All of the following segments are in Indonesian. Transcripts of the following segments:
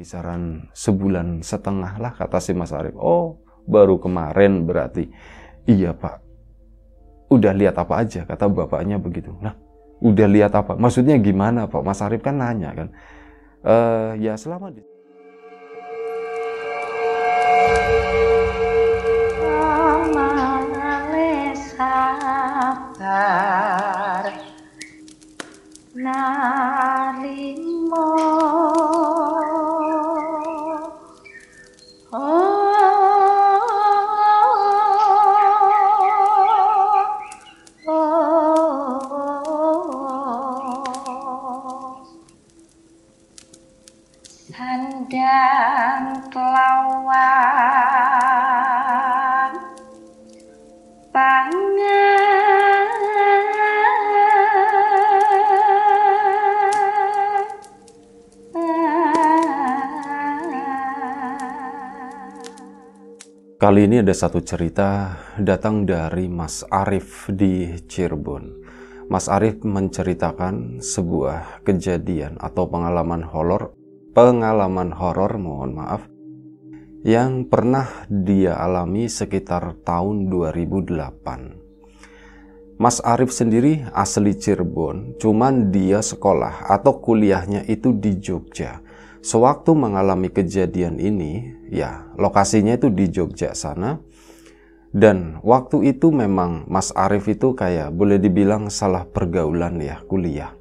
kisaran sebulan setengah lah kata si Mas Arif. Oh, baru kemarin berarti. Iya Pak. Udah lihat apa aja kata bapaknya begitu. Nah, udah lihat apa? Maksudnya gimana Pak? Mas Arif kan nanya kan. E, ya selama nari Kali ini ada satu cerita datang dari Mas Arif di Cirebon. Mas Arif menceritakan sebuah kejadian atau pengalaman horor, pengalaman horor mohon maaf, yang pernah dia alami sekitar tahun 2008. Mas Arif sendiri asli Cirebon, cuman dia sekolah atau kuliahnya itu di Jogja Sewaktu mengalami kejadian ini, ya lokasinya itu di Jogja sana. Dan waktu itu memang Mas Arif itu kayak boleh dibilang salah pergaulan ya kuliah.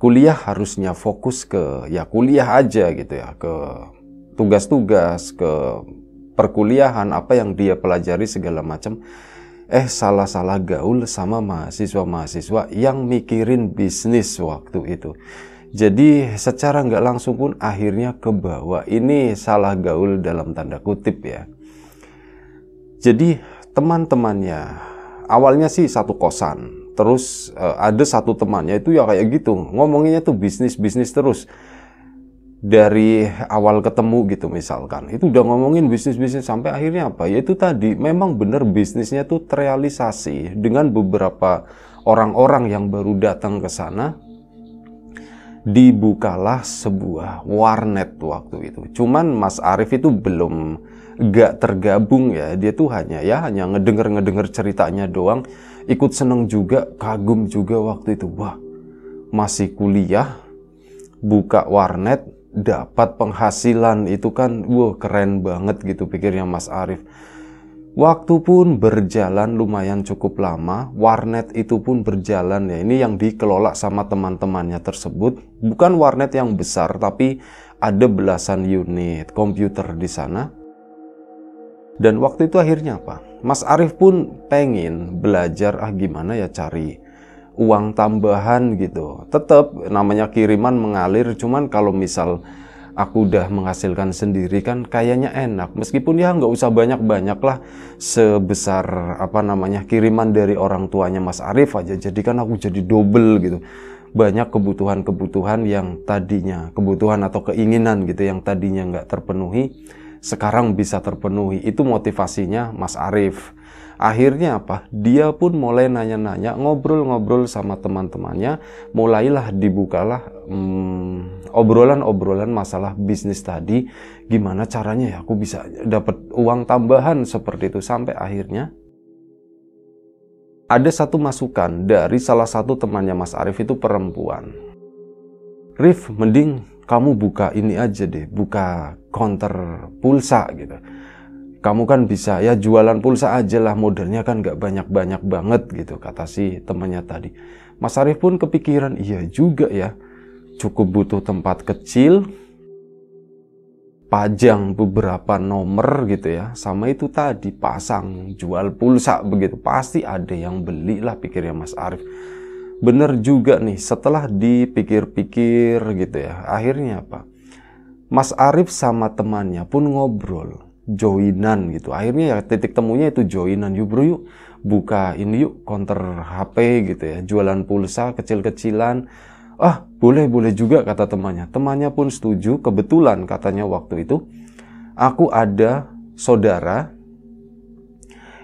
Kuliah harusnya fokus ke ya kuliah aja gitu ya, ke tugas-tugas, ke perkuliahan apa yang dia pelajari segala macam eh salah-salah gaul sama mahasiswa-mahasiswa yang mikirin bisnis waktu itu jadi secara nggak langsung pun akhirnya ke bawah. Ini salah gaul dalam tanda kutip ya. Jadi teman-temannya awalnya sih satu kosan. Terus eh, ada satu temannya itu ya kayak gitu. Ngomonginnya tuh bisnis-bisnis terus. Dari awal ketemu gitu misalkan. Itu udah ngomongin bisnis-bisnis sampai akhirnya apa? Yaitu tadi memang benar bisnisnya tuh terrealisasi dengan beberapa orang-orang yang baru datang ke sana dibukalah sebuah warnet waktu itu. Cuman Mas Arif itu belum gak tergabung ya. Dia tuh hanya ya hanya ngedenger-ngedenger ceritanya doang. Ikut seneng juga, kagum juga waktu itu. Wah, masih kuliah, buka warnet, dapat penghasilan itu kan wow keren banget gitu pikirnya Mas Arif. Waktu pun berjalan lumayan cukup lama, warnet itu pun berjalan ya. Ini yang dikelola sama teman-temannya tersebut, bukan warnet yang besar tapi ada belasan unit komputer di sana. Dan waktu itu akhirnya apa? Mas Arif pun pengen belajar ah gimana ya cari uang tambahan gitu. Tetap namanya kiriman mengalir, cuman kalau misal aku udah menghasilkan sendiri kan kayaknya enak meskipun ya nggak usah banyak-banyak lah sebesar apa namanya kiriman dari orang tuanya Mas Arif aja jadi kan aku jadi double gitu banyak kebutuhan-kebutuhan yang tadinya kebutuhan atau keinginan gitu yang tadinya nggak terpenuhi sekarang bisa terpenuhi itu motivasinya Mas Arif Akhirnya apa? Dia pun mulai nanya-nanya, ngobrol-ngobrol sama teman-temannya, mulailah dibukalah hmm, obrolan-obrolan masalah bisnis tadi gimana caranya ya aku bisa dapat uang tambahan seperti itu sampai akhirnya ada satu masukan dari salah satu temannya Mas Arif itu perempuan. Rif, mending kamu buka ini aja deh, buka counter pulsa gitu. Kamu kan bisa ya jualan pulsa aja lah modelnya kan gak banyak-banyak banget gitu kata si temannya tadi. Mas Arif pun kepikiran iya juga ya cukup butuh tempat kecil, pajang beberapa nomor gitu ya, sama itu tadi pasang jual pulsa begitu, pasti ada yang beli lah pikirnya Mas Arif. Bener juga nih, setelah dipikir-pikir gitu ya, akhirnya apa? Mas Arif sama temannya pun ngobrol, joinan gitu. Akhirnya ya titik temunya itu joinan. Yuk bro yuk, buka ini yuk konter HP gitu ya, jualan pulsa kecil-kecilan Ah, boleh-boleh juga kata temannya. Temannya pun setuju. Kebetulan katanya waktu itu aku ada saudara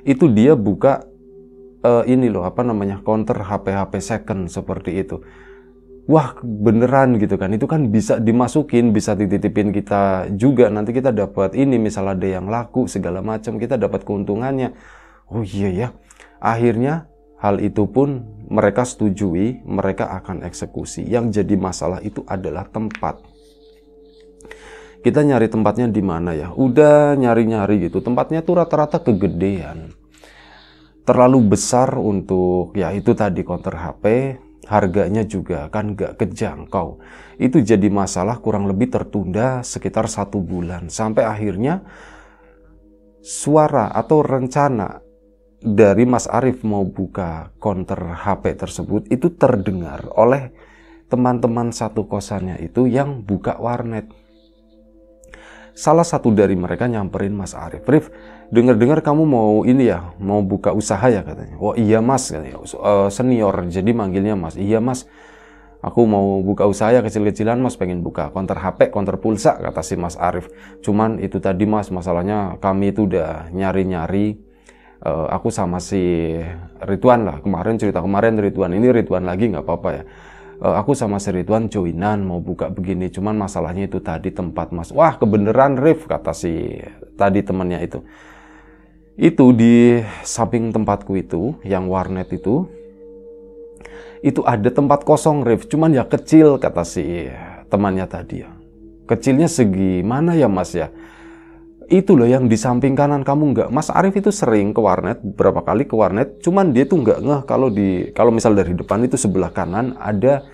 itu dia buka uh, ini loh apa namanya counter HP-HP second seperti itu. Wah beneran gitu kan itu kan bisa dimasukin bisa dititipin kita juga nanti kita dapat ini misalnya ada yang laku segala macam kita dapat keuntungannya. Oh iya ya akhirnya Hal itu pun mereka setujui, mereka akan eksekusi. Yang jadi masalah itu adalah tempat. Kita nyari tempatnya di mana ya? Udah nyari-nyari gitu. Tempatnya tuh rata-rata kegedean. Terlalu besar untuk ya itu tadi counter HP, harganya juga kan gak kejangkau. Itu jadi masalah kurang lebih tertunda sekitar satu bulan. Sampai akhirnya suara atau rencana dari Mas Arief mau buka counter HP tersebut itu terdengar oleh teman-teman satu kosannya itu yang buka warnet. Salah satu dari mereka nyamperin Mas Arief. Rif, dengar-dengar kamu mau ini ya, mau buka usaha ya katanya. Oh iya mas, katanya. Uh, senior, jadi manggilnya mas. Iya mas, aku mau buka usaha ya kecil-kecilan mas, pengen buka konter HP, konter pulsa, kata si Mas Arief. Cuman itu tadi mas, masalahnya kami itu udah nyari-nyari uh, aku sama si Rituan lah kemarin cerita kemarin Rituan ini Rituan lagi nggak apa-apa ya uh, aku sama si Rituan joinan mau buka begini cuman masalahnya itu tadi tempat mas wah kebenaran, Rif kata si tadi temannya itu itu di samping tempatku itu yang warnet itu itu ada tempat kosong Rif cuman ya kecil kata si temannya tadi ya kecilnya segimana ya mas ya itu loh yang di samping kanan kamu nggak Mas Arief itu sering ke warnet berapa kali ke warnet cuman dia tuh nggak ngeh kalau di kalau misal dari depan itu sebelah kanan ada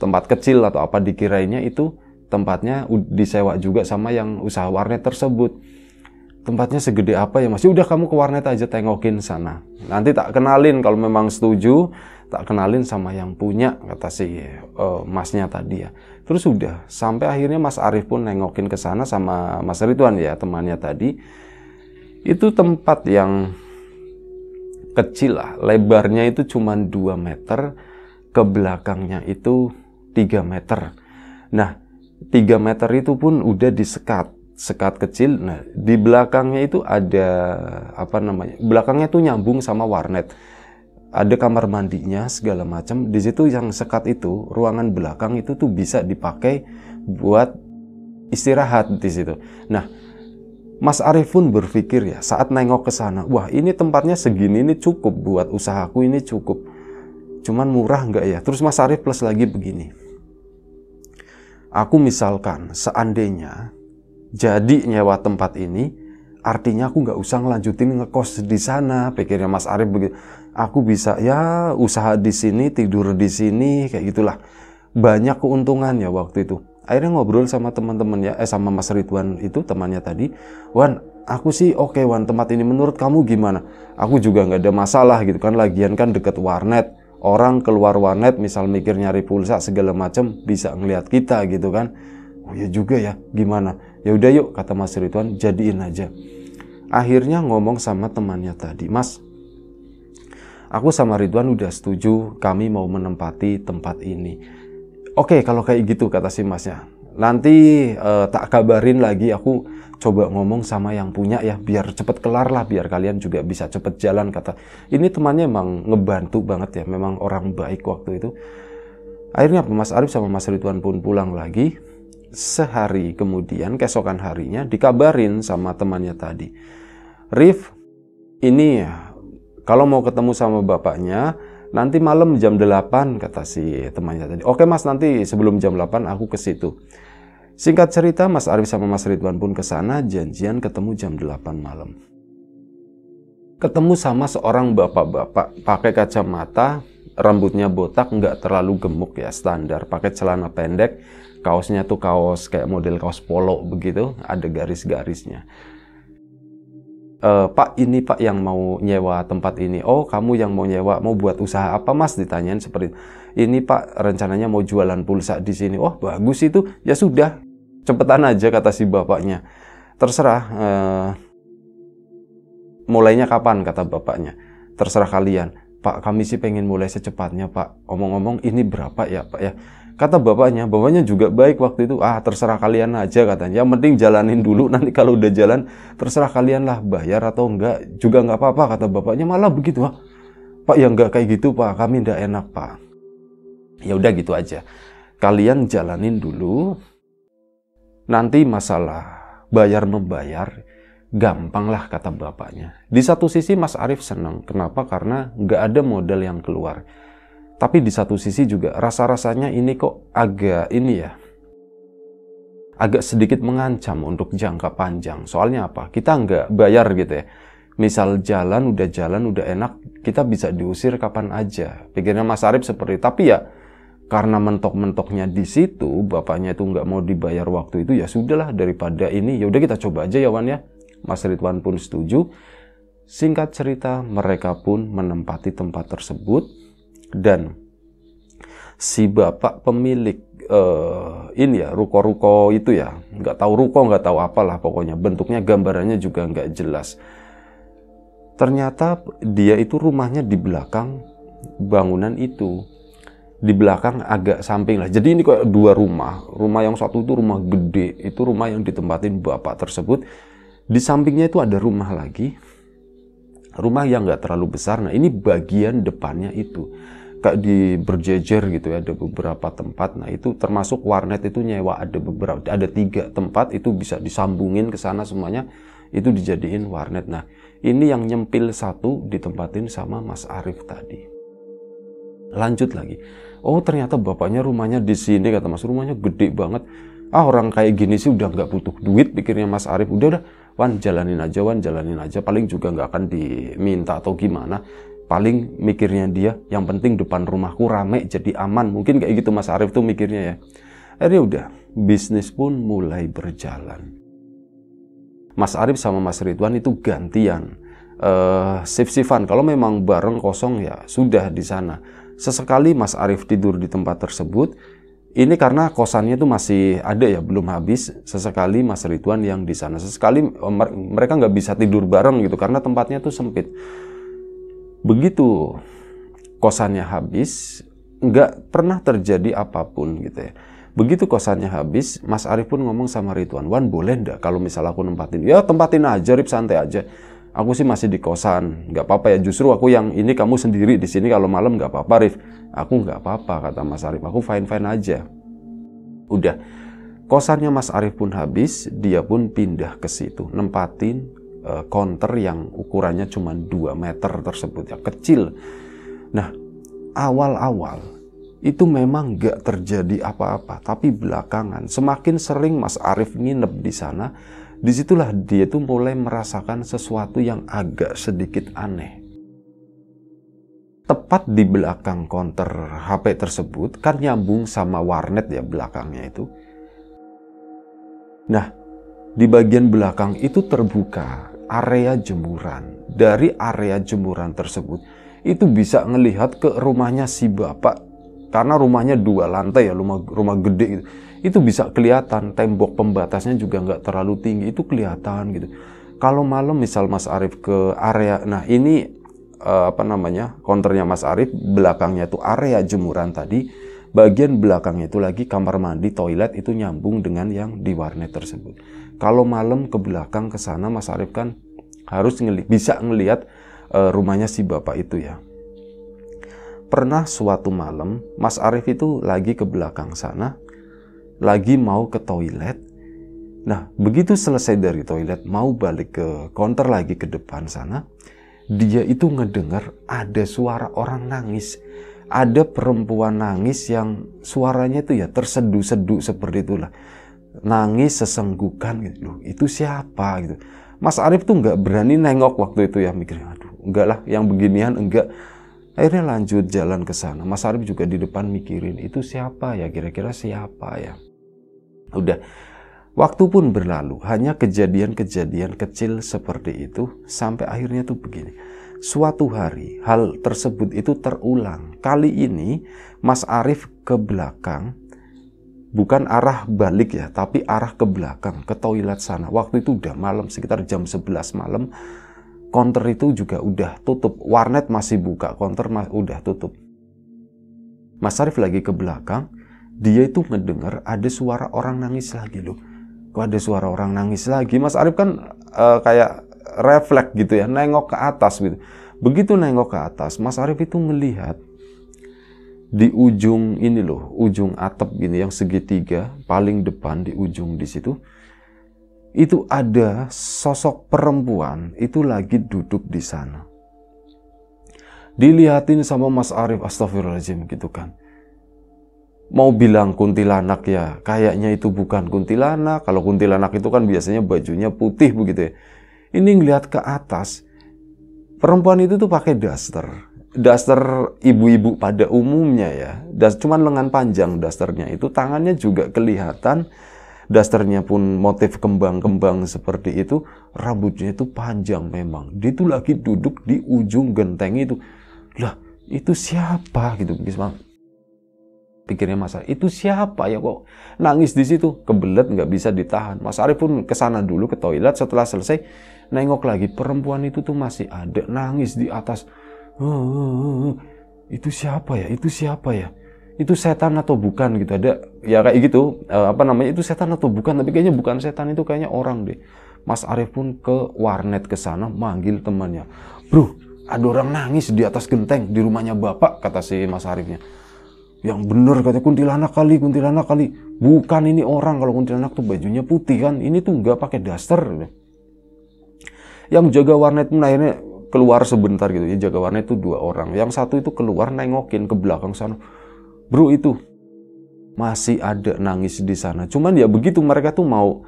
tempat kecil atau apa dikirainya itu tempatnya disewa juga sama yang usaha warnet tersebut tempatnya segede apa ya masih ya udah kamu ke warnet aja tengokin sana nanti tak kenalin kalau memang setuju tak kenalin sama yang punya kata si uh, masnya tadi ya Terus sudah, sampai akhirnya Mas Arif pun nengokin ke sana sama Mas Ridwan ya, temannya tadi. Itu tempat yang kecil lah, lebarnya itu cuma 2 meter, ke belakangnya itu 3 meter. Nah, 3 meter itu pun udah disekat, sekat kecil. Nah, di belakangnya itu ada apa namanya? Belakangnya itu nyambung sama warnet ada kamar mandinya segala macam di situ yang sekat itu ruangan belakang itu tuh bisa dipakai buat istirahat di situ nah Mas Arif pun berpikir ya saat nengok ke sana wah ini tempatnya segini ini cukup buat usahaku ini cukup cuman murah nggak ya terus Mas Arif plus lagi begini aku misalkan seandainya jadi nyewa tempat ini artinya aku nggak usah ngelanjutin ngekos di sana pikirnya Mas Arif begitu aku bisa ya usaha di sini tidur di sini kayak gitulah banyak keuntungannya waktu itu akhirnya ngobrol sama teman-teman ya eh sama Mas Ridwan itu temannya tadi Wan aku sih oke okay, Wan tempat ini menurut kamu gimana aku juga nggak ada masalah gitu kan lagian kan deket warnet orang keluar warnet misal mikir nyari pulsa segala macam bisa ngelihat kita gitu kan oh ya juga ya gimana ya udah yuk kata Mas Ridwan jadiin aja akhirnya ngomong sama temannya tadi Mas aku sama Ridwan udah setuju kami mau menempati tempat ini. Oke, okay, kalau kayak gitu kata si masnya. Nanti uh, tak kabarin lagi aku coba ngomong sama yang punya ya biar cepet kelar lah biar kalian juga bisa cepet jalan kata. Ini temannya emang ngebantu banget ya, memang orang baik waktu itu. Akhirnya Mas Arif sama Mas Ridwan pun pulang lagi. Sehari kemudian keesokan harinya dikabarin sama temannya tadi. Rif, ini ya kalau mau ketemu sama bapaknya, nanti malam jam 8 kata si temannya tadi. Oke Mas, nanti sebelum jam 8 aku ke situ. Singkat cerita, Mas Arif sama Mas Ridwan pun ke sana, janjian ketemu jam 8 malam. Ketemu sama seorang bapak-bapak pakai kacamata, rambutnya botak, nggak terlalu gemuk ya, standar. Pakai celana pendek, kaosnya tuh kaos kayak model kaos polo begitu, ada garis-garisnya e, Pak ini Pak yang mau nyewa tempat ini. Oh kamu yang mau nyewa mau buat usaha apa Mas? Ditanyain seperti ini Pak rencananya mau jualan pulsa di sini. Oh bagus itu ya sudah cepetan aja kata si bapaknya. Terserah e, mulainya kapan kata bapaknya. Terserah kalian. Pak kami sih pengen mulai secepatnya Pak. Omong-omong ini berapa ya Pak ya? Kata bapaknya, bapaknya juga baik waktu itu. Ah, terserah kalian aja katanya. Yang penting jalanin dulu. Nanti kalau udah jalan, terserah kalian lah bayar atau enggak. Juga enggak apa-apa kata bapaknya. Malah begitu. Ah, pak, ya enggak kayak gitu pak. Kami enggak enak pak. Ya udah gitu aja. Kalian jalanin dulu. Nanti masalah bayar membayar gampang lah kata bapaknya. Di satu sisi Mas Arief senang. Kenapa? Karena enggak ada modal yang keluar tapi di satu sisi juga rasa-rasanya ini kok agak ini ya, agak sedikit mengancam untuk jangka panjang. Soalnya apa? Kita nggak bayar gitu ya. Misal jalan, udah jalan, udah enak, kita bisa diusir kapan aja. Pikirnya Mas Arif seperti, tapi ya karena mentok-mentoknya di situ, bapaknya itu nggak mau dibayar waktu itu, ya sudahlah daripada ini, ya udah kita coba aja ya Wan ya. Mas Ridwan pun setuju. Singkat cerita, mereka pun menempati tempat tersebut dan si bapak pemilik uh, ini ya ruko-ruko itu ya nggak tahu ruko nggak tahu apalah pokoknya bentuknya gambarannya juga nggak jelas ternyata dia itu rumahnya di belakang bangunan itu di belakang agak samping lah. Jadi ini kayak dua rumah. Rumah yang satu itu rumah gede, itu rumah yang ditempatin bapak tersebut. Di sampingnya itu ada rumah lagi. Rumah yang nggak terlalu besar. Nah ini bagian depannya itu kayak di berjejer gitu ya ada beberapa tempat nah itu termasuk warnet itu nyewa ada beberapa ada tiga tempat itu bisa disambungin ke sana semuanya itu dijadiin warnet nah ini yang nyempil satu ditempatin sama Mas Arif tadi lanjut lagi oh ternyata bapaknya rumahnya di sini kata Mas rumahnya gede banget ah orang kayak gini sih udah nggak butuh duit pikirnya Mas Arif udah udah Wan jalanin aja Wan jalanin aja paling juga nggak akan diminta atau gimana paling mikirnya dia yang penting depan rumahku rame jadi aman mungkin kayak gitu Mas Arif tuh mikirnya ya akhirnya ya udah bisnis pun mulai berjalan Mas Arif sama Mas Ridwan itu gantian uh, eh, sif-sifan kalau memang bareng kosong ya sudah di sana sesekali Mas Arif tidur di tempat tersebut ini karena kosannya tuh masih ada ya belum habis sesekali Mas Ridwan yang di sana sesekali eh, mereka nggak bisa tidur bareng gitu karena tempatnya tuh sempit begitu kosannya habis, nggak pernah terjadi apapun gitu ya. Begitu kosannya habis, Mas Arif pun ngomong sama Ridwan, Wan boleh ndak kalau misal aku nempatin? Ya tempatin aja, Rip santai aja. Aku sih masih di kosan, nggak apa-apa ya. Justru aku yang ini kamu sendiri di sini kalau malam nggak apa-apa, Rif. Aku nggak apa-apa kata Mas Arif, aku fine fine aja. Udah, kosannya Mas Arif pun habis, dia pun pindah ke situ, nempatin Eh, counter yang ukurannya cuma 2 meter tersebut ya kecil nah awal-awal itu memang gak terjadi apa-apa tapi belakangan semakin sering Mas Arif nginep di sana disitulah dia tuh mulai merasakan sesuatu yang agak sedikit aneh tepat di belakang konter HP tersebut kan nyambung sama warnet ya belakangnya itu nah di bagian belakang itu terbuka area jemuran. Dari area jemuran tersebut itu bisa ngelihat ke rumahnya si bapak karena rumahnya dua lantai ya rumah rumah gede gitu. Itu bisa kelihatan tembok pembatasnya juga nggak terlalu tinggi itu kelihatan gitu. Kalau malam misal Mas Arief ke area nah ini eh, apa namanya konternya Mas Arief belakangnya itu area jemuran tadi bagian belakangnya itu lagi kamar mandi toilet itu nyambung dengan yang di warnet tersebut kalau malam ke belakang ke sana Mas Arif kan harus ngeli bisa ngelihat e, eh, rumahnya si bapak itu ya. Pernah suatu malam Mas Arif itu lagi ke belakang sana, lagi mau ke toilet. Nah, begitu selesai dari toilet mau balik ke konter lagi ke depan sana, dia itu ngedengar ada suara orang nangis ada perempuan nangis yang suaranya itu ya terseduh sedu seperti itulah nangis sesenggukan gitu loh itu siapa gitu Mas Arief tuh nggak berani nengok waktu itu ya mikirnya aduh enggak lah yang beginian enggak akhirnya lanjut jalan ke sana Mas Arief juga di depan mikirin itu siapa ya kira-kira siapa ya udah waktu pun berlalu hanya kejadian-kejadian kecil seperti itu sampai akhirnya tuh begini Suatu hari hal tersebut itu terulang. Kali ini Mas Arief ke belakang bukan arah balik ya, tapi arah ke belakang, ke toilet sana. Waktu itu udah malam, sekitar jam 11 malam. Konter itu juga udah tutup. Warnet masih buka, konter mas udah tutup. Mas Arif lagi ke belakang, dia itu mendengar ada suara orang nangis lagi loh. Kok ada suara orang nangis lagi? Mas Arif kan e, kayak refleks gitu ya, nengok ke atas gitu. Begitu nengok ke atas, Mas Arif itu melihat di ujung ini loh, ujung atap gini yang segitiga paling depan di ujung di situ itu ada sosok perempuan itu lagi duduk di sana. Dilihatin sama Mas Arif Astagfirullahaladzim gitu kan. Mau bilang kuntilanak ya, kayaknya itu bukan kuntilanak. Kalau kuntilanak itu kan biasanya bajunya putih begitu ya. Ini ngelihat ke atas, perempuan itu tuh pakai daster daster ibu-ibu pada umumnya ya. Das, cuman lengan panjang dasternya itu, tangannya juga kelihatan. Dasternya pun motif kembang-kembang seperti itu. Rambutnya itu panjang memang. Dia itu lagi duduk di ujung genteng itu. Lah, itu siapa gitu bisma Pikirnya Mas Arif, itu siapa ya kok nangis di situ? Kebelet nggak bisa ditahan. Mas Arif pun kesana dulu ke toilet setelah selesai nengok lagi perempuan itu tuh masih ada nangis di atas itu siapa ya itu siapa ya itu setan atau bukan gitu ada ya kayak gitu eh, apa namanya itu setan atau bukan tapi kayaknya bukan setan itu kayaknya orang deh Mas Arief pun ke warnet ke sana manggil temannya bro ada orang nangis di atas genteng di rumahnya bapak kata si Mas Arifnya yang bener katanya kuntilanak kali kuntilanak kali bukan ini orang kalau kuntilanak tuh bajunya putih kan ini tuh nggak pakai daster yang jaga warnet pun akhirnya keluar sebentar gitu ya jaga warna itu dua orang yang satu itu keluar nengokin ke belakang sana bro itu masih ada nangis di sana cuman ya begitu mereka tuh mau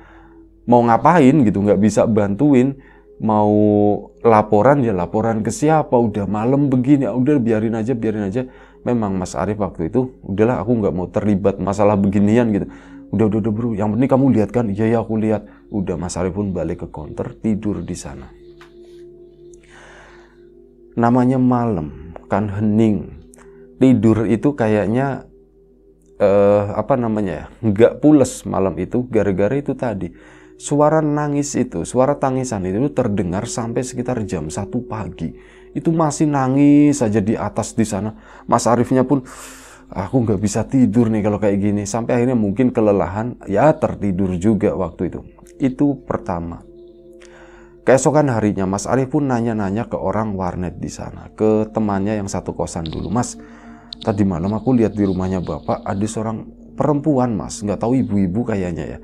mau ngapain gitu nggak bisa bantuin mau laporan ya laporan ke siapa udah malam begini ya udah biarin aja biarin aja memang Mas Arief waktu itu udahlah aku nggak mau terlibat masalah beginian gitu udah udah udah bro yang penting kamu lihat kan iya ya aku lihat udah Mas Arief pun balik ke konter tidur di sana namanya malam kan hening tidur itu kayaknya eh, apa namanya ya nggak pules malam itu gara-gara itu tadi suara nangis itu suara tangisan itu terdengar sampai sekitar jam satu pagi itu masih nangis saja di atas di sana Mas Arifnya pun aku nggak bisa tidur nih kalau kayak gini sampai akhirnya mungkin kelelahan ya tertidur juga waktu itu itu pertama Keesokan harinya Mas Arief pun nanya-nanya ke orang warnet di sana, ke temannya yang satu kosan dulu. Mas, tadi malam aku lihat di rumahnya bapak ada seorang perempuan mas, nggak tahu ibu-ibu kayaknya ya.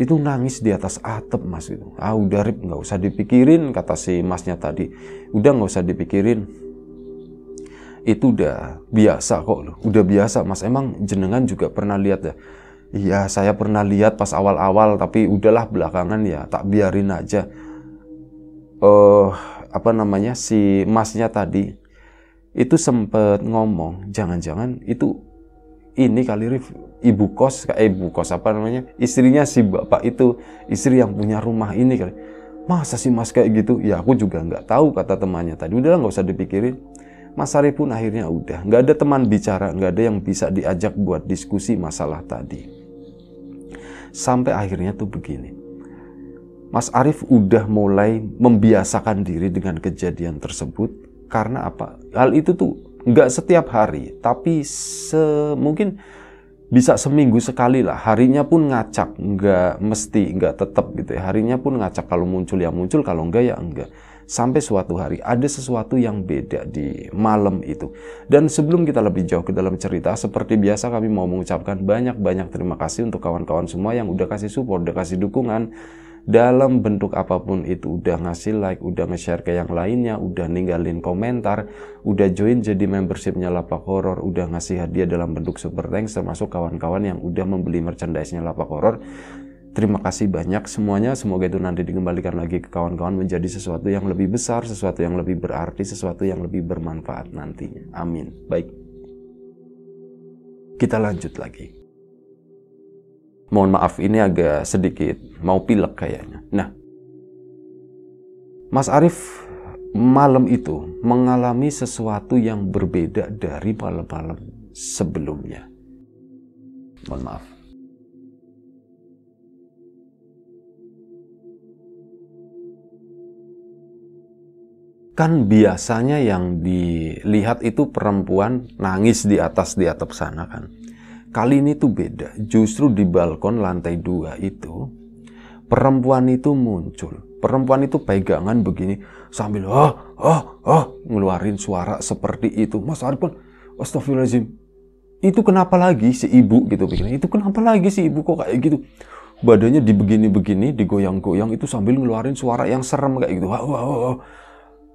Itu nangis di atas atap mas itu. Ah udah Rip, nggak usah dipikirin kata si masnya tadi. Udah nggak usah dipikirin. Itu udah biasa kok loh, udah biasa mas. Emang jenengan juga pernah lihat ya? Iya saya pernah lihat pas awal-awal tapi udahlah belakangan ya tak biarin aja uh, apa namanya si masnya tadi itu sempet ngomong jangan-jangan itu ini kali Rif ibu kos eh, ibu kos apa namanya istrinya si bapak itu istri yang punya rumah ini kali masa sih mas kayak gitu ya aku juga nggak tahu kata temannya tadi udah nggak usah dipikirin Mas Ari pun akhirnya udah nggak ada teman bicara nggak ada yang bisa diajak buat diskusi masalah tadi sampai akhirnya tuh begini Mas Arief udah mulai membiasakan diri dengan kejadian tersebut karena apa? Hal itu tuh nggak setiap hari, tapi se mungkin bisa seminggu sekali lah. Harinya pun ngacak, nggak mesti, nggak tetap gitu ya. Harinya pun ngacak kalau muncul ya muncul, kalau enggak ya enggak. Sampai suatu hari ada sesuatu yang beda di malam itu. Dan sebelum kita lebih jauh ke dalam cerita, seperti biasa kami mau mengucapkan banyak-banyak terima kasih untuk kawan-kawan semua yang udah kasih support, udah kasih dukungan dalam bentuk apapun itu udah ngasih like udah nge-share ke yang lainnya udah ninggalin komentar udah join jadi membershipnya lapak horor udah ngasih hadiah dalam bentuk super thanks termasuk kawan-kawan yang udah membeli merchandise-nya lapak horor Terima kasih banyak semuanya. Semoga itu nanti dikembalikan lagi ke kawan-kawan menjadi sesuatu yang lebih besar, sesuatu yang lebih berarti, sesuatu yang lebih bermanfaat nantinya. Amin. Baik. Kita lanjut lagi. Mohon maaf ini agak sedikit mau pilek kayaknya. Nah, Mas Arief malam itu mengalami sesuatu yang berbeda dari malam-malam sebelumnya. Mohon maaf. Kan biasanya yang dilihat itu perempuan nangis di atas di atap sana kan. Kali ini tuh beda. Justru di balkon lantai dua itu perempuan itu muncul. Perempuan itu pegangan begini sambil oh oh oh ngeluarin suara seperti itu. Mas pun astagfirullahaladzim. Itu kenapa lagi si ibu gitu begini, Itu kenapa lagi si ibu kok kayak gitu. Badannya dibegini-begini, digoyang-goyang itu sambil ngeluarin suara yang serem kayak gitu. Wah, wah, wah,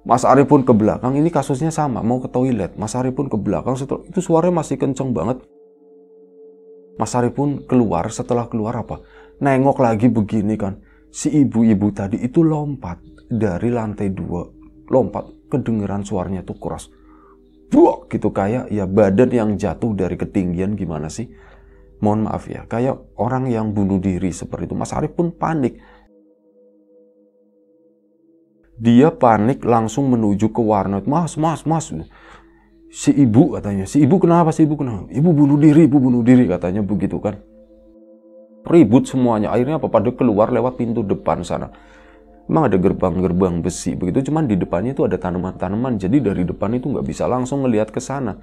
Mas Arif pun ke belakang, ini kasusnya sama, mau ke toilet. Mas Arif pun ke belakang, itu suaranya masih kenceng banget. Mas Ari pun keluar setelah keluar apa? Nengok lagi begini kan. Si ibu-ibu tadi itu lompat dari lantai dua. Lompat kedengeran suaranya tuh keras. Buak gitu kayak ya badan yang jatuh dari ketinggian gimana sih? Mohon maaf ya, kayak orang yang bunuh diri seperti itu. Mas Ari pun panik. Dia panik langsung menuju ke warnet. Mas, mas, mas si ibu katanya si ibu kenapa si ibu kenapa ibu bunuh diri ibu bunuh diri katanya begitu kan ribut semuanya akhirnya apa pada keluar lewat pintu depan sana Emang ada gerbang-gerbang besi begitu cuman di depannya itu ada tanaman-tanaman jadi dari depan itu nggak bisa langsung ngelihat ke sana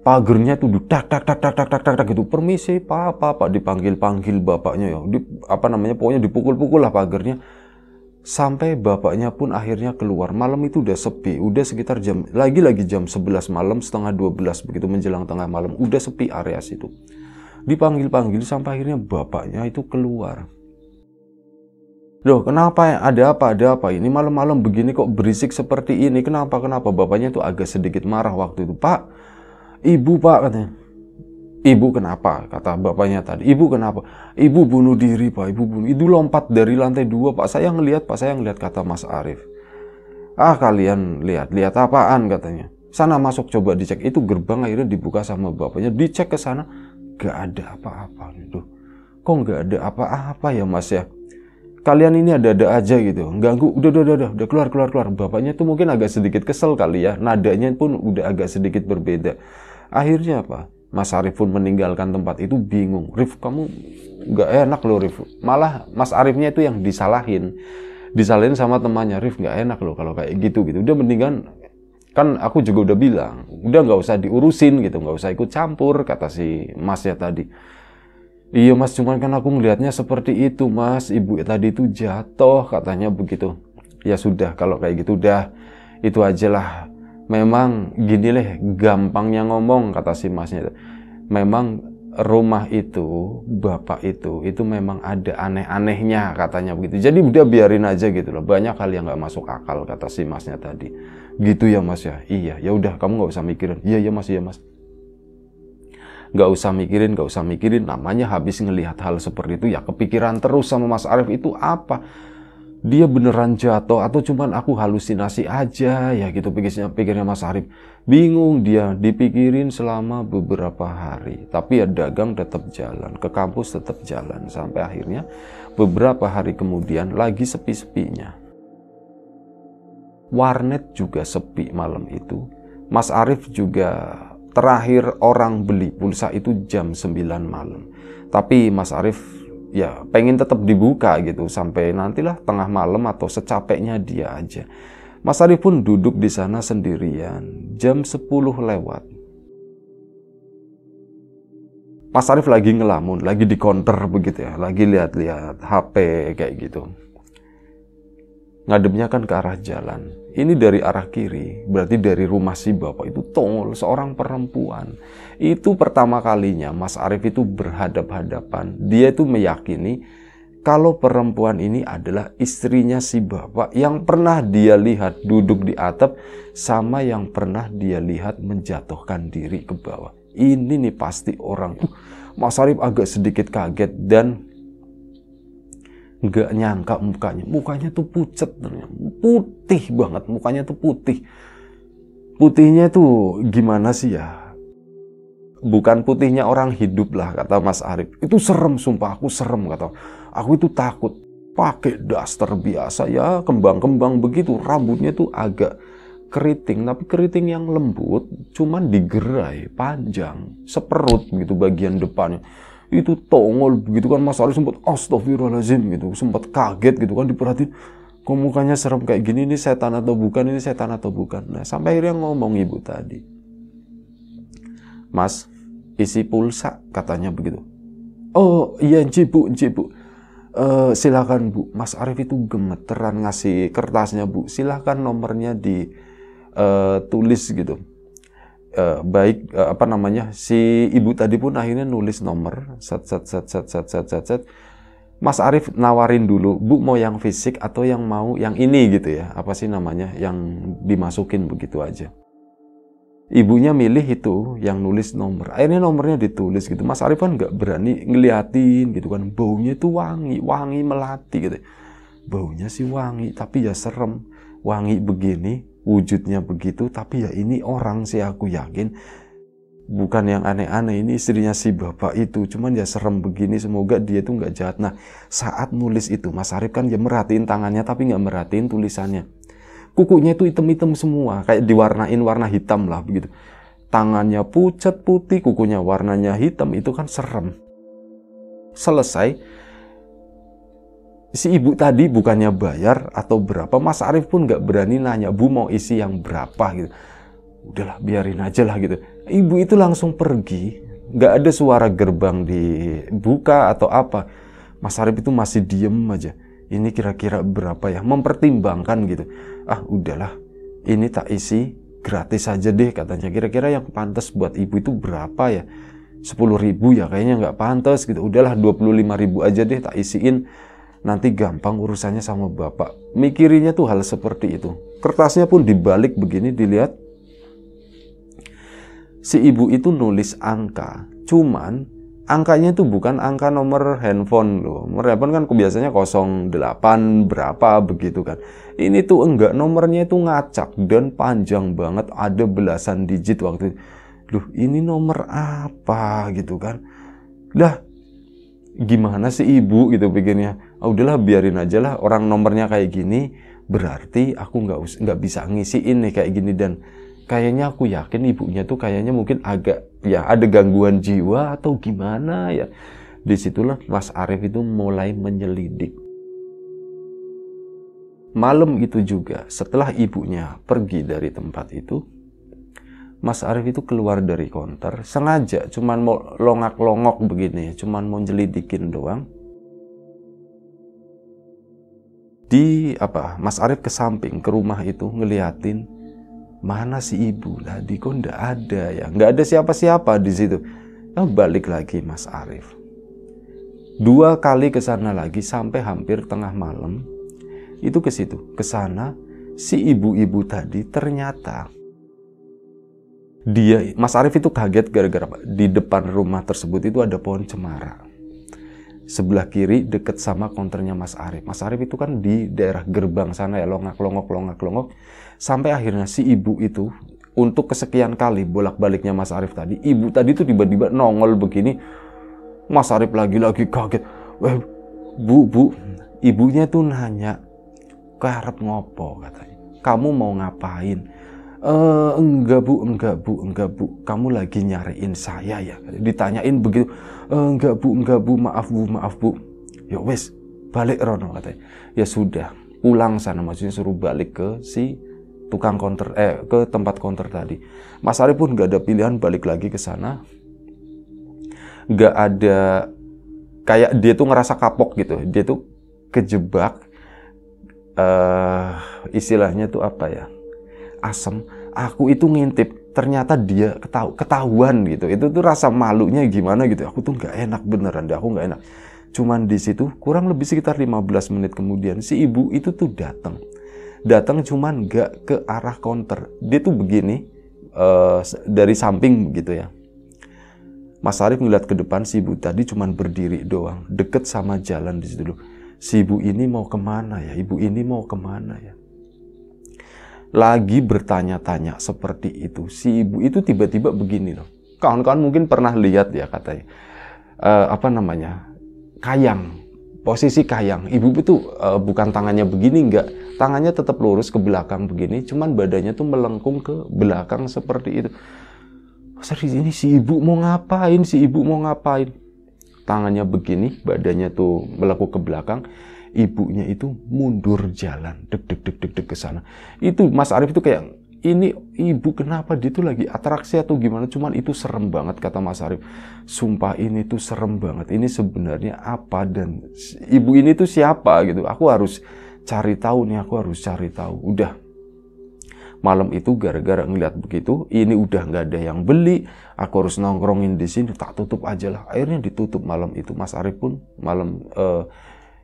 pagernya tuh tak tak tak tak tak tak tak tak gitu permisi pak pak dipanggil panggil bapaknya ya di, apa namanya pokoknya dipukul-pukul lah pagernya sampai bapaknya pun akhirnya keluar malam itu udah sepi udah sekitar jam lagi-lagi jam 11 malam setengah 12 begitu menjelang tengah malam udah sepi area situ dipanggil-panggil sampai akhirnya bapaknya itu keluar Loh, kenapa? Ada apa? Ada apa? Ini malam-malam begini kok berisik seperti ini? Kenapa? Kenapa? Bapaknya itu agak sedikit marah waktu itu. Pak, ibu pak katanya. Ibu kenapa? Kata bapaknya tadi. Ibu kenapa? Ibu bunuh diri pak. Ibu bunuh. Ibu lompat dari lantai dua pak. Saya ngelihat pak. Saya ngelihat kata Mas Arief. Ah kalian lihat. Lihat apaan katanya. Sana masuk coba dicek. Itu gerbang akhirnya dibuka sama bapaknya. Dicek ke sana. Gak ada apa-apa. gitu. Kok gak ada apa-apa ya mas ya? Kalian ini ada-ada aja gitu. Ganggu. Udah, udah, udah, udah, udah keluar, keluar, keluar. Bapaknya tuh mungkin agak sedikit kesel kali ya. Nadanya pun udah agak sedikit berbeda. Akhirnya apa? Mas Arif pun meninggalkan tempat itu bingung. Rif, kamu nggak enak loh Rif. Malah Mas Arifnya itu yang disalahin. Disalahin sama temannya. Rif nggak enak loh kalau kayak gitu gitu. Udah mendingan kan aku juga udah bilang udah nggak usah diurusin gitu nggak usah ikut campur kata si Mas ya tadi iya mas cuman kan aku melihatnya seperti itu mas ibu tadi itu jatuh katanya begitu ya sudah kalau kayak gitu udah itu aja lah memang gini deh gampangnya ngomong kata si masnya itu memang rumah itu bapak itu itu memang ada aneh-anehnya katanya begitu jadi udah biarin aja gitu loh banyak kali yang nggak masuk akal kata si masnya tadi gitu ya mas ya iya ya udah kamu nggak usah mikirin iya iya mas iya mas nggak usah mikirin nggak usah mikirin namanya habis ngelihat hal seperti itu ya kepikiran terus sama mas Arief itu apa dia beneran jatuh atau cuman aku halusinasi aja ya gitu pikirnya pikirnya Mas Arif bingung dia dipikirin selama beberapa hari tapi ya dagang tetap jalan ke kampus tetap jalan sampai akhirnya beberapa hari kemudian lagi sepi-sepinya warnet juga sepi malam itu Mas Arif juga terakhir orang beli pulsa itu jam 9 malam tapi Mas Arif ya pengen tetap dibuka gitu sampai nantilah tengah malam atau secapeknya dia aja. Mas Arif pun duduk di sana sendirian jam 10 lewat. Mas Arif lagi ngelamun, lagi di konter begitu ya, lagi lihat-lihat HP kayak gitu. ngademnya kan ke arah jalan. Ini dari arah kiri, berarti dari rumah si bapak itu tongol seorang perempuan. Itu pertama kalinya Mas Arief itu berhadap-hadapan. Dia itu meyakini kalau perempuan ini adalah istrinya si bapak yang pernah dia lihat duduk di atap sama yang pernah dia lihat menjatuhkan diri ke bawah. Ini nih pasti orang. Mas Arief agak sedikit kaget dan nggak nyangka mukanya mukanya tuh pucet putih banget mukanya tuh putih putihnya tuh gimana sih ya bukan putihnya orang hidup lah kata Mas Arif itu serem sumpah aku serem kata aku itu takut pakai daster biasa ya kembang-kembang begitu rambutnya tuh agak keriting tapi keriting yang lembut cuman digerai panjang seperut gitu bagian depannya itu tongol begitu kan Mas Ali sempat astagfirullahaladzim gitu sempat kaget gitu kan diperhatiin kok mukanya serem kayak gini ini setan atau bukan ini setan atau bukan nah sampai akhirnya ngomong ibu tadi Mas isi pulsa katanya begitu oh iya Nci bu Nci bu eh, silakan Bu, Mas Arif itu gemeteran ngasih kertasnya Bu. Silahkan nomornya ditulis eh, uh, gitu uh, baik uh, apa namanya si ibu tadi pun akhirnya nulis nomor set set set set set set set set Mas Arief nawarin dulu bu mau yang fisik atau yang mau yang ini gitu ya apa sih namanya yang dimasukin begitu aja ibunya milih itu yang nulis nomor akhirnya nomornya ditulis gitu Mas Arief kan nggak berani ngeliatin gitu kan baunya itu wangi wangi melati gitu baunya sih wangi tapi ya serem wangi begini wujudnya begitu tapi ya ini orang sih aku yakin bukan yang aneh-aneh ini istrinya si bapak itu cuman ya serem begini semoga dia tuh nggak jahat nah saat nulis itu Mas Arif kan ya merhatiin tangannya tapi nggak merhatiin tulisannya kukunya itu item-item semua kayak diwarnain warna hitam lah begitu tangannya pucat putih kukunya warnanya hitam itu kan serem selesai si ibu tadi bukannya bayar atau berapa Mas Arief pun nggak berani nanya Bu mau isi yang berapa gitu udahlah biarin aja lah gitu ibu itu langsung pergi nggak ada suara gerbang dibuka atau apa Mas Arief itu masih diem aja ini kira-kira berapa ya mempertimbangkan gitu ah udahlah ini tak isi gratis aja deh katanya kira-kira yang pantas buat ibu itu berapa ya Sepuluh ribu ya kayaknya nggak pantas gitu udahlah lima ribu aja deh tak isiin nanti gampang urusannya sama bapak. Mikirinya tuh hal seperti itu. Kertasnya pun dibalik begini dilihat. Si ibu itu nulis angka, cuman angkanya itu bukan angka nomor handphone loh. Nomor handphone kan biasanya 08 berapa begitu kan. Ini tuh enggak nomornya itu ngacak dan panjang banget ada belasan digit waktu itu. Duh, ini nomor apa gitu kan. Lah, gimana sih ibu gitu pikirnya oh, ah, udahlah biarin aja lah orang nomornya kayak gini berarti aku nggak nggak bisa ngisiin nih kayak gini dan kayaknya aku yakin ibunya tuh kayaknya mungkin agak ya ada gangguan jiwa atau gimana ya disitulah Mas Arief itu mulai menyelidik malam itu juga setelah ibunya pergi dari tempat itu Mas Arief itu keluar dari konter sengaja cuman mau longak-longok begini ya, cuman mau jelidikin doang di apa Mas Arief ke samping ke rumah itu ngeliatin mana si ibu tadi kok ndak ada ya nggak ada siapa-siapa di situ nah, balik lagi Mas Arief dua kali ke sana lagi sampai hampir tengah malam itu ke situ ke sana si ibu-ibu tadi ternyata dia Mas Arief itu kaget gara-gara di depan rumah tersebut itu ada pohon cemara sebelah kiri deket sama konternya Mas Arief. Mas Arief itu kan di daerah gerbang sana ya, longak, longok, longak, longok. Sampai akhirnya si ibu itu, untuk kesekian kali bolak-baliknya Mas Arief tadi, ibu tadi itu tiba-tiba nongol begini, Mas Arief lagi-lagi kaget. Weh, bu, bu, ibunya tuh nanya, karep ngopo katanya. Kamu mau ngapain? Uh, enggak bu enggak bu enggak bu kamu lagi nyariin saya ya ditanyain begitu Uh, enggak bu enggak bu maaf bu maaf bu ya wes balik Rono katanya ya sudah pulang sana maksudnya suruh balik ke si tukang konter eh ke tempat konter tadi Mas Ari pun nggak ada pilihan balik lagi ke sana nggak ada kayak dia tuh ngerasa kapok gitu dia tuh kejebak uh, istilahnya tuh apa ya asem aku itu ngintip ternyata dia ketahu ketahuan gitu itu tuh rasa malunya gimana gitu aku tuh nggak enak beneran deh aku nggak enak cuman di situ kurang lebih sekitar 15 menit kemudian si ibu itu tuh datang datang cuman nggak ke arah counter dia tuh begini uh, dari samping gitu ya Mas Arif ngeliat ke depan si ibu tadi cuman berdiri doang deket sama jalan di situ dulu si ibu ini mau kemana ya ibu ini mau kemana ya lagi bertanya-tanya seperti itu. Si ibu itu tiba-tiba begini loh. Kawan-kawan mungkin pernah lihat ya katanya. E, apa namanya? Kayang. Posisi kayang. Ibu itu uh, eh, bukan tangannya begini enggak. Tangannya tetap lurus ke belakang begini. Cuman badannya tuh melengkung ke belakang seperti itu. Serius ini si ibu mau ngapain? Si ibu mau ngapain? Tangannya begini, badannya tuh melengkung ke belakang ibunya itu mundur jalan deg deg deg deg deg ke sana itu Mas Arif itu kayak ini ibu kenapa dia tuh lagi atraksi atau gimana cuman itu serem banget kata Mas Arif. sumpah ini tuh serem banget ini sebenarnya apa dan ibu ini tuh siapa gitu aku harus cari tahu nih aku harus cari tahu udah malam itu gara-gara ngeliat begitu ini udah nggak ada yang beli aku harus nongkrongin di sini tak tutup aja lah akhirnya ditutup malam itu Mas Arif pun malam uh,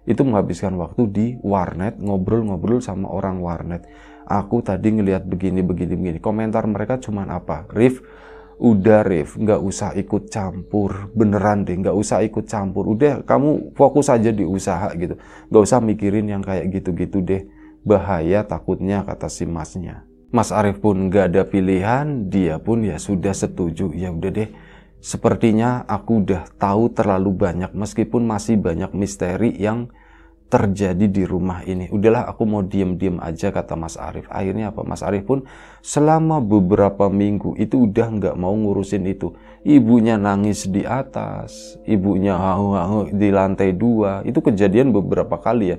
itu menghabiskan waktu di warnet ngobrol-ngobrol sama orang warnet aku tadi ngelihat begini begini begini komentar mereka cuman apa Rif udah Rif nggak usah ikut campur beneran deh nggak usah ikut campur udah kamu fokus aja di usaha gitu nggak usah mikirin yang kayak gitu-gitu deh bahaya takutnya kata si masnya Mas Arif pun nggak ada pilihan dia pun ya sudah setuju ya udah deh Sepertinya aku udah tahu terlalu banyak meskipun masih banyak misteri yang terjadi di rumah ini. Udahlah aku mau diem-diem aja kata Mas Arief. Akhirnya apa? Mas Arief pun selama beberapa minggu itu udah nggak mau ngurusin itu. Ibunya nangis di atas, ibunya hau-hau di lantai dua. Itu kejadian beberapa kali ya.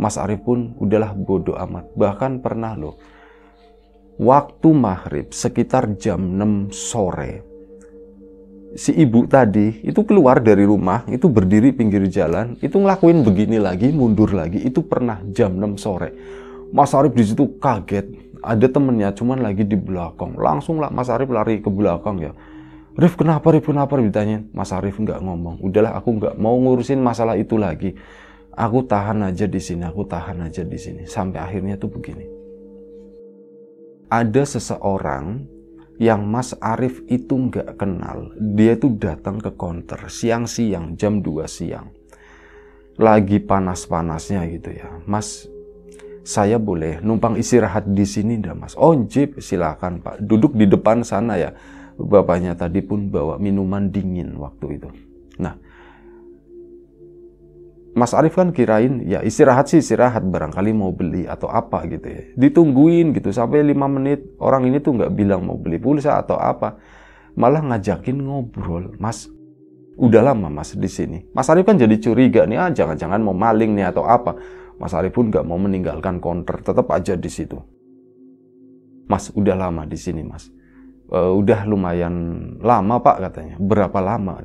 Mas Arief pun udahlah bodoh amat. Bahkan pernah loh, waktu maghrib sekitar jam 6 sore si ibu tadi itu keluar dari rumah, itu berdiri pinggir jalan, itu ngelakuin begini lagi, mundur lagi. Itu pernah jam 6 sore. Mas Arif di situ kaget. Ada temennya cuman lagi di belakang. Langsung lah Mas Arif lari ke belakang ya. Rif kenapa Rif kenapa Rif ditanyain Mas Arif nggak ngomong udahlah aku nggak mau ngurusin masalah itu lagi aku tahan aja di sini aku tahan aja di sini sampai akhirnya tuh begini ada seseorang yang Mas Arif itu nggak kenal. Dia itu datang ke konter siang-siang jam 2 siang. Lagi panas-panasnya gitu ya. Mas, saya boleh numpang istirahat di sini enggak Mas? Oh, jeep silakan Pak. Duduk di depan sana ya. Bapaknya tadi pun bawa minuman dingin waktu itu. Nah, Mas Arif kan kirain ya istirahat sih istirahat barangkali mau beli atau apa gitu ya. Ditungguin gitu sampai 5 menit orang ini tuh nggak bilang mau beli pulsa atau apa. Malah ngajakin ngobrol, "Mas, udah lama Mas di sini." Mas Arif kan jadi curiga nih, ah jangan-jangan mau maling nih atau apa. Mas Arif pun nggak mau meninggalkan konter tetap aja di situ. "Mas, udah lama di sini, Mas." E, udah lumayan lama, Pak," katanya. "Berapa lama?"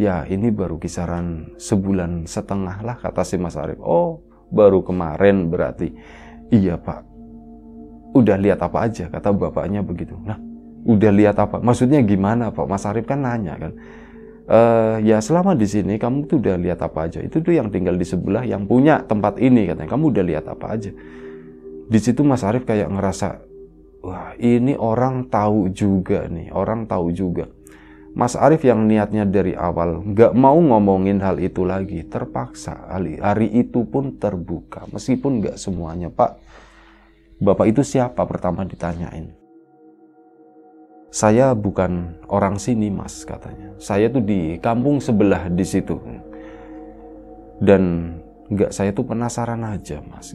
ya ini baru kisaran sebulan setengah lah kata si Mas Arif. Oh, baru kemarin berarti. Iya Pak, udah lihat apa aja kata bapaknya begitu. Nah, udah lihat apa? Maksudnya gimana Pak? Mas Arif kan nanya kan. E, ya selama di sini kamu tuh udah lihat apa aja? Itu tuh yang tinggal di sebelah yang punya tempat ini katanya. Kamu udah lihat apa aja? Di situ Mas Arif kayak ngerasa, wah ini orang tahu juga nih, orang tahu juga Mas Arief yang niatnya dari awal nggak mau ngomongin hal itu lagi, terpaksa hari, hari itu pun terbuka, meskipun nggak semuanya Pak. Bapak itu siapa pertama ditanyain? Saya bukan orang sini Mas katanya. Saya tuh di kampung sebelah di situ. Dan nggak saya tuh penasaran aja Mas.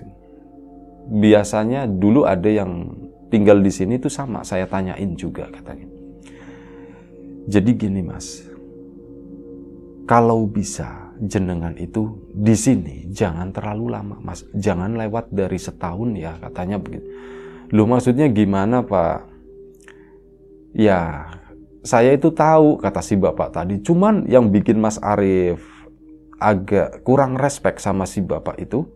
Biasanya dulu ada yang tinggal di sini tuh sama saya tanyain juga katanya jadi gini mas, kalau bisa jenengan itu di sini jangan terlalu lama mas, jangan lewat dari setahun ya katanya begitu. Lu maksudnya gimana pak? Ya saya itu tahu kata si bapak tadi, cuman yang bikin mas Arif agak kurang respek sama si bapak itu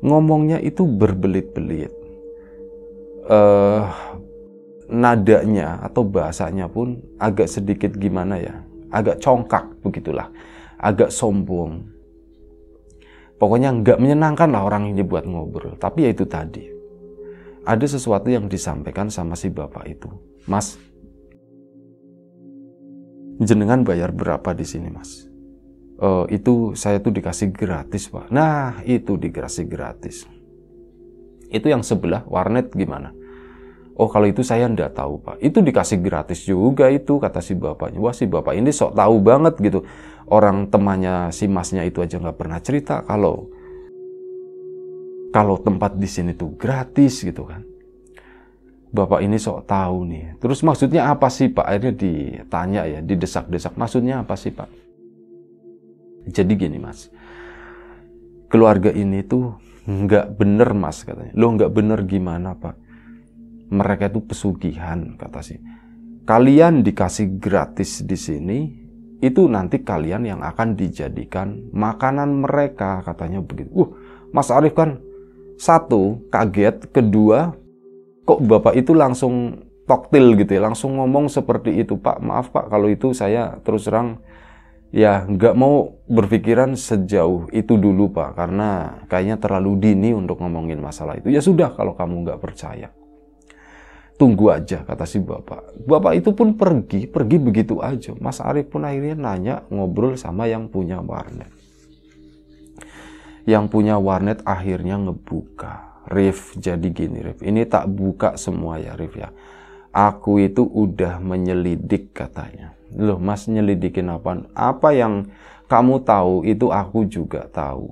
ngomongnya itu berbelit-belit. Uh, nadanya atau bahasanya pun agak sedikit gimana ya, agak congkak begitulah, agak sombong. Pokoknya nggak menyenangkan lah orang ini buat ngobrol. Tapi ya itu tadi, ada sesuatu yang disampaikan sama si bapak itu, Mas. Jenengan bayar berapa di sini, Mas? uh, itu saya tuh dikasih gratis, Pak. Nah, itu dikasih gratis. Itu yang sebelah warnet gimana? Oh kalau itu saya ndak tahu pak. Itu dikasih gratis juga itu kata si bapaknya. Wah si bapak ini sok tahu banget gitu. Orang temannya si masnya itu aja nggak pernah cerita kalau kalau tempat di sini tuh gratis gitu kan. Bapak ini sok tahu nih. Terus maksudnya apa sih pak? Akhirnya ditanya ya, didesak-desak. Maksudnya apa sih pak? Jadi gini mas, keluarga ini tuh nggak bener mas katanya. Lo nggak bener gimana pak? mereka itu pesugihan kata si kalian dikasih gratis di sini itu nanti kalian yang akan dijadikan makanan mereka katanya begitu uh Mas Arief kan satu kaget kedua kok bapak itu langsung toktil gitu ya langsung ngomong seperti itu Pak maaf Pak kalau itu saya terus terang ya nggak mau berpikiran sejauh itu dulu Pak karena kayaknya terlalu dini untuk ngomongin masalah itu ya sudah kalau kamu nggak percaya Tunggu aja, kata si bapak. Bapak itu pun pergi, pergi begitu aja. Mas Arief pun akhirnya nanya, ngobrol sama yang punya warnet. Yang punya warnet akhirnya ngebuka. Rif, jadi gini Rif, ini tak buka semua ya Rif ya. Aku itu udah menyelidik katanya. Loh mas nyelidikin apa? Apa yang kamu tahu itu aku juga tahu.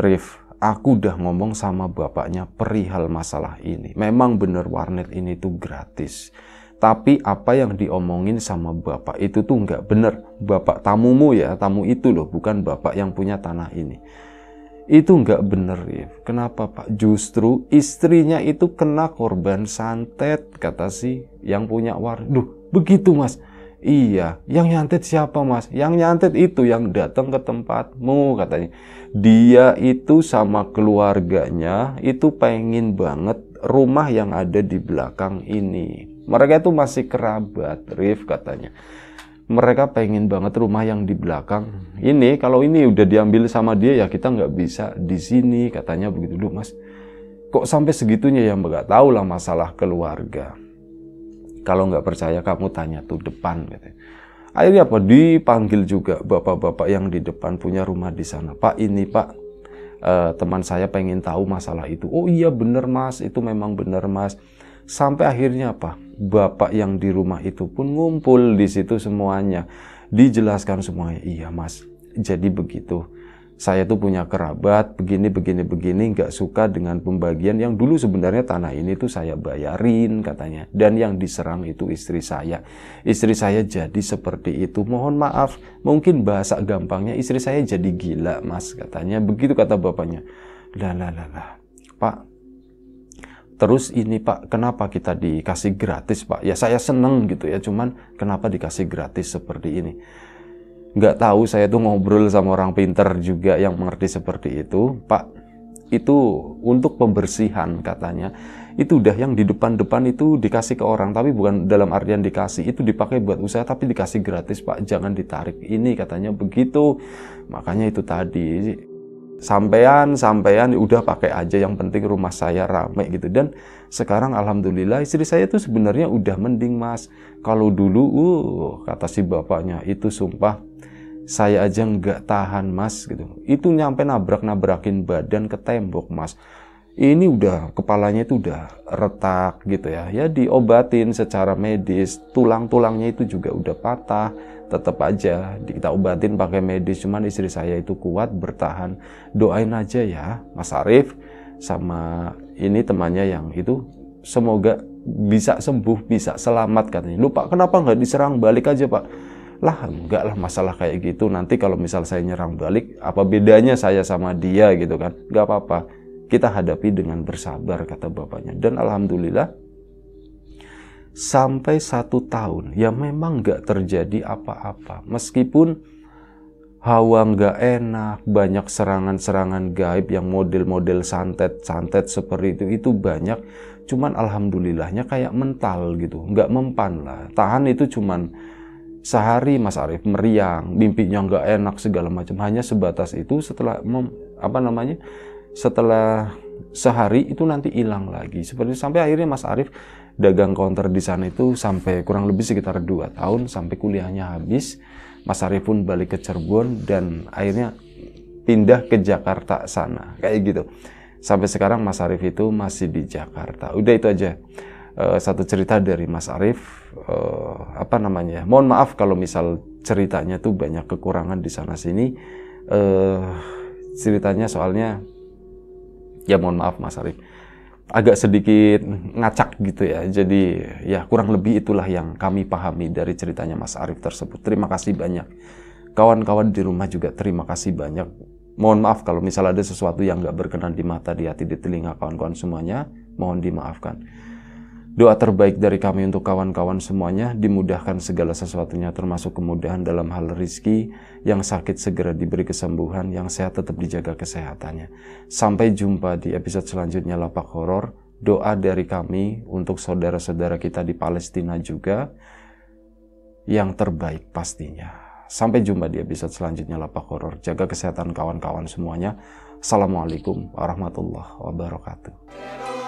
Rif, aku udah ngomong sama bapaknya perihal masalah ini. Memang bener warnet ini tuh gratis. Tapi apa yang diomongin sama bapak itu tuh nggak bener. Bapak tamumu ya, tamu itu loh, bukan bapak yang punya tanah ini. Itu nggak bener ya. Kenapa pak? Justru istrinya itu kena korban santet, kata si yang punya warnet. Duh, begitu mas Iya, yang nyantet siapa mas? Yang nyantet itu yang datang ke tempatmu katanya. Dia itu sama keluarganya itu pengen banget rumah yang ada di belakang ini. Mereka itu masih kerabat, Rif katanya. Mereka pengen banget rumah yang di belakang ini. Kalau ini udah diambil sama dia ya kita nggak bisa di sini katanya begitu dulu mas. Kok sampai segitunya ya nggak tahu lah masalah keluarga. Kalau nggak percaya kamu tanya tuh depan gitu. Akhirnya apa? Dipanggil juga bapak-bapak yang di depan punya rumah di sana. Pak ini pak eh, teman saya pengen tahu masalah itu. Oh iya bener mas, itu memang bener mas. Sampai akhirnya apa? Bapak yang di rumah itu pun ngumpul di situ semuanya. Dijelaskan semuanya. Iya mas, jadi begitu saya tuh punya kerabat begini begini begini nggak suka dengan pembagian yang dulu sebenarnya tanah ini tuh saya bayarin katanya dan yang diserang itu istri saya istri saya jadi seperti itu mohon maaf mungkin bahasa gampangnya istri saya jadi gila mas katanya begitu kata bapaknya lah lah lah lah pak terus ini pak kenapa kita dikasih gratis pak ya saya seneng gitu ya cuman kenapa dikasih gratis seperti ini nggak tahu saya tuh ngobrol sama orang pinter juga yang mengerti seperti itu pak itu untuk pembersihan katanya itu udah yang di depan-depan itu dikasih ke orang tapi bukan dalam artian dikasih itu dipakai buat usaha tapi dikasih gratis pak jangan ditarik ini katanya begitu makanya itu tadi sampean sampean udah pakai aja yang penting rumah saya rame gitu dan sekarang alhamdulillah istri saya tuh sebenarnya udah mending mas kalau dulu uh kata si bapaknya itu sumpah saya aja nggak tahan mas gitu itu nyampe nabrak nabrakin badan ke tembok mas ini udah kepalanya itu udah retak gitu ya ya diobatin secara medis tulang-tulangnya itu juga udah patah tetap aja kita obatin pakai medis cuman istri saya itu kuat bertahan doain aja ya Mas Arif sama ini temannya yang itu semoga bisa sembuh bisa selamat katanya lupa kenapa nggak diserang balik aja pak lah enggak lah masalah kayak gitu nanti kalau misal saya nyerang balik apa bedanya saya sama dia gitu kan nggak apa-apa kita hadapi dengan bersabar kata bapaknya dan alhamdulillah sampai satu tahun ya memang nggak terjadi apa-apa meskipun hawa nggak enak banyak serangan-serangan gaib yang model-model santet-santet seperti itu itu banyak cuman alhamdulillahnya kayak mental gitu nggak mempan lah tahan itu cuman sehari Mas Arif meriang, mimpinya nggak enak segala macam. Hanya sebatas itu setelah mem, apa namanya? Setelah sehari itu nanti hilang lagi. Seperti sampai akhirnya Mas Arif dagang konter di sana itu sampai kurang lebih sekitar 2 tahun sampai kuliahnya habis. Mas Arif pun balik ke Cirebon dan akhirnya pindah ke Jakarta sana. Kayak gitu. Sampai sekarang Mas Arif itu masih di Jakarta. Udah itu aja. Eh, satu cerita dari Mas Arief uh, apa namanya mohon maaf kalau misal ceritanya tuh banyak kekurangan di sana sini uh, ceritanya soalnya ya mohon maaf Mas Arief agak sedikit ngacak gitu ya jadi ya kurang lebih itulah yang kami pahami dari ceritanya Mas Arief tersebut terima kasih banyak kawan-kawan di rumah juga terima kasih banyak mohon maaf kalau misal ada sesuatu yang nggak berkenan di mata di hati di telinga kawan-kawan semuanya mohon dimaafkan Doa terbaik dari kami untuk kawan-kawan semuanya, dimudahkan segala sesuatunya termasuk kemudahan dalam hal rizki, yang sakit segera diberi kesembuhan, yang sehat tetap dijaga kesehatannya. Sampai jumpa di episode selanjutnya Lapak Horor, doa dari kami untuk saudara-saudara kita di Palestina juga, yang terbaik pastinya. Sampai jumpa di episode selanjutnya Lapak Horor, jaga kesehatan kawan-kawan semuanya. Assalamualaikum warahmatullahi wabarakatuh.